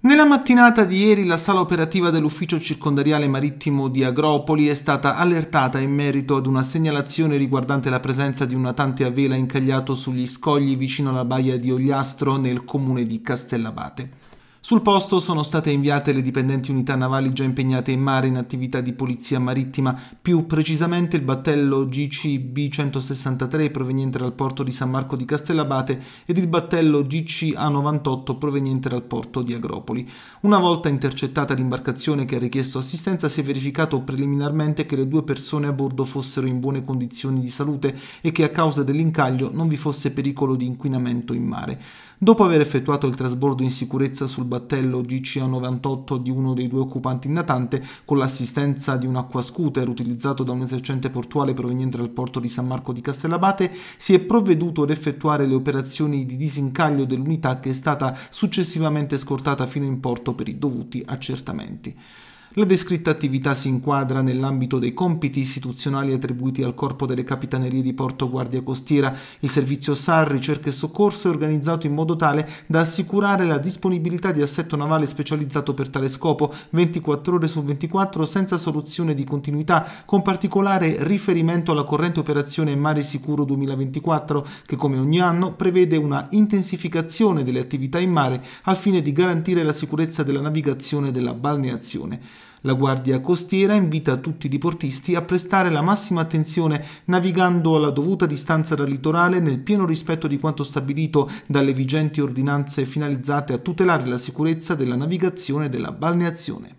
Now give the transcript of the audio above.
Nella mattinata di ieri la sala operativa dell'ufficio circondariale marittimo di Agropoli è stata allertata in merito ad una segnalazione riguardante la presenza di un natante a vela incagliato sugli scogli vicino alla baia di Ogliastro nel comune di Castellabate. Sul posto sono state inviate le dipendenti unità navali già impegnate in mare in attività di polizia marittima, più precisamente il battello GCB 163 proveniente dal porto di San Marco di Castellabate ed il battello GCA 98 proveniente dal porto di Agropoli. Una volta intercettata l'imbarcazione che ha richiesto assistenza si è verificato preliminarmente che le due persone a bordo fossero in buone condizioni di salute e che a causa dell'incaglio non vi fosse pericolo di inquinamento in mare. Dopo aver effettuato il trasbordo in sicurezza sul battello battello GCA98 di uno dei due occupanti in natante con l'assistenza di un acquascooter utilizzato da un esercente portuale proveniente dal porto di San Marco di Castellabate, si è provveduto ad effettuare le operazioni di disincaglio dell'unità che è stata successivamente scortata fino in porto per i dovuti accertamenti. La descritta attività si inquadra nell'ambito dei compiti istituzionali attribuiti al Corpo delle Capitanerie di Porto Guardia Costiera. Il servizio SAR Ricerca e Soccorso è organizzato in modo tale da assicurare la disponibilità di assetto navale specializzato per tale scopo 24 ore su 24 senza soluzione di continuità, con particolare riferimento alla corrente operazione Mare Sicuro 2024 che come ogni anno prevede una intensificazione delle attività in mare al fine di garantire la sicurezza della navigazione e della balneazione. La Guardia Costiera invita tutti i diportisti a prestare la massima attenzione navigando alla dovuta distanza dal litorale nel pieno rispetto di quanto stabilito dalle vigenti ordinanze finalizzate a tutelare la sicurezza della navigazione e della balneazione.